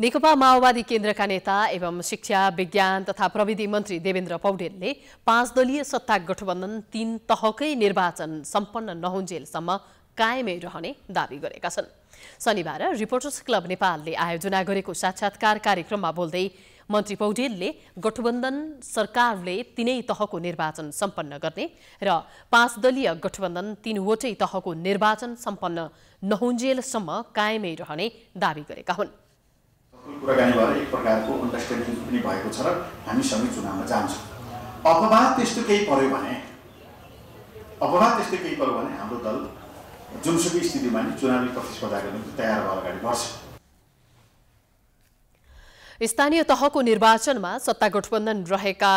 नेकपा माओवादी केन्द्रका नेता एवं शिक्षा विज्ञान तथा प्रविधि मन्त्री देवेन्द्र पौडेलले पाँच दलीय सत्ता गठबन्धन तीन तहकै निर्वाचन सम्पन्न नहुन्जेलसम्म कायमै रहने दावी गरेका छन् शनिबार रिपोर्टर्स क्लब नेपालले आयोजना गरेको साक्षात्कार कार्यक्रममा बोल्दै मन्त्री पौडेलले गठबन्धन सरकारले तीनै तहको निर्वाचन सम्पन्न गर्ने र पाँच दलीय गठबन्धन तीनवटै तहको निर्वाचन सम्पन्न नहुन्जेलसम्म कायमै रहने दावी गरेका हुन् कुराकानी भएर एक प्रकारको अन्डरस्ट्यान्डिङ पनि भएको छ र हामी सबै चुनावमा जान्छौँ अपवाद त्यस्तो केही पऱ्यो भने अपवाद त्यस्तो केही पऱ्यो भने हाम्रो दल जुनसुकै स्थितिमा नि चुनावी प्रतिस्पर्धा निम्ति तयार भएर अगाडि बढ्छ स्थानीय तहको निर्वाचनमा सत्ता गठबन्धन रहेका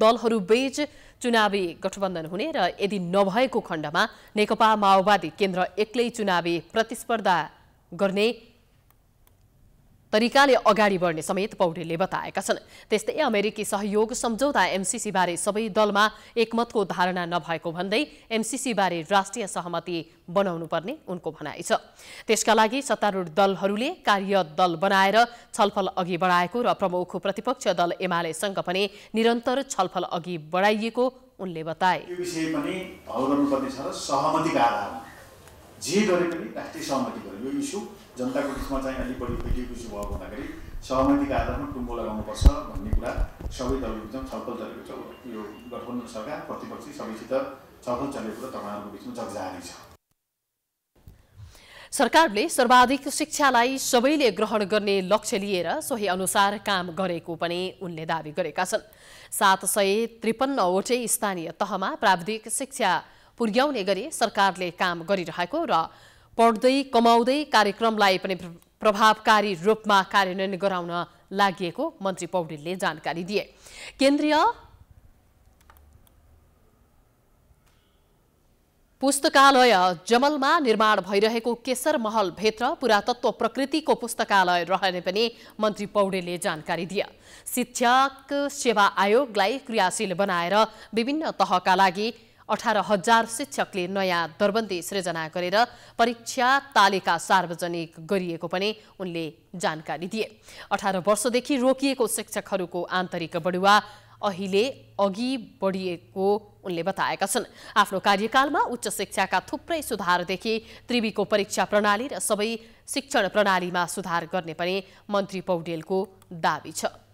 दलहरूबीच चुनावी गठबन्धन हुने र यदि नभएको खण्डमा नेकपा माओवादी केन्द्र एक्लै चुनावी प्रतिस्पर्धा गर्ने तरिकाले अगाडि बढ्ने समेत पौडेलले बताएका छन् त्यस्तै अमेरिकी सहयोग सम्झौता एमसिसीबारे सबै दलमा एकमतको धारणा नभएको भन्दै एमसिसीबारे राष्ट्रिय सहमति बनाउनुपर्ने उनको भनाइ छ त्यसका लागि सत्तारूढ दलहरूले कार्य दल बनाएर छलफल अघि बढाएको र प्रमुख प्रतिपक्ष दल एमालेसँग पनि निरन्तर छलफल अघि बढाइएको उनले बताए जे गरे पनि राष्ट्रिय सहमति गर्यो यो इस्यु जनताको बिचमा चाहिँ अलिक बढी फैलिएको इस्यु भएको हुँदाखेरि सहमतिका आधारमा टुङ्गो लगाउनुपर्छ भन्ने कुरा सबै दलको बिचमा छलफल चलेको छ यो गठबन्धन सरकार प्रतिपक्षी सबैसित छलफल चलेको कुरा तपाईँहरूको बिचमा जगजारी छ सरकारले सर्वाधिक शिक्षालाई सबैले ग्रहण गर्ने लक्ष्य लिएर सोही अनुसार काम गरेको पनि उनले दावी गरेका छन् सात सय त्रिपन्नवटै स्थानीय तहमा प्राविधिक शिक्षा पुर्याउने गरी सरकारले काम गरिरहेको र पढ्दै कमाउँदै कार्यक्रमलाई पनि प्रभावकारी रूपमा कार्यान्वयन गराउन लागि मन्त्री पौडेलले जानकारी दिए केन्द्रीय पुस्तकालय जमलमा निर्माण भइरहेको केशर महलभित्र पुरातत्व प्रकृतिको पुस्तकालय रहने पनि मन्त्री पौडेलले जानकारी दिए शिक्षक सेवा आयोगलाई क्रियाशील बनाएर विभिन्न तहका लागि अठार हजार शिक्षकले नयाँ दरबन्दी सृजना गरेर परीक्षा तालिका सार्वजनिक गरिएको पनि उनले जानकारी दिए अठार वर्षदेखि रोकिएको शिक्षकहरूको आन्तरिक बढुवा अहिले अघि बढिएको उनले बताएका छन् आफ्नो कार्यकालमा उच्च शिक्षाका थुप्रै सुधारदेखि त्रिवीको परीक्षा प्रणाली र सबै शिक्षण प्रणालीमा सुधार गर्ने पनि मन्त्री पौडेलको दावी छ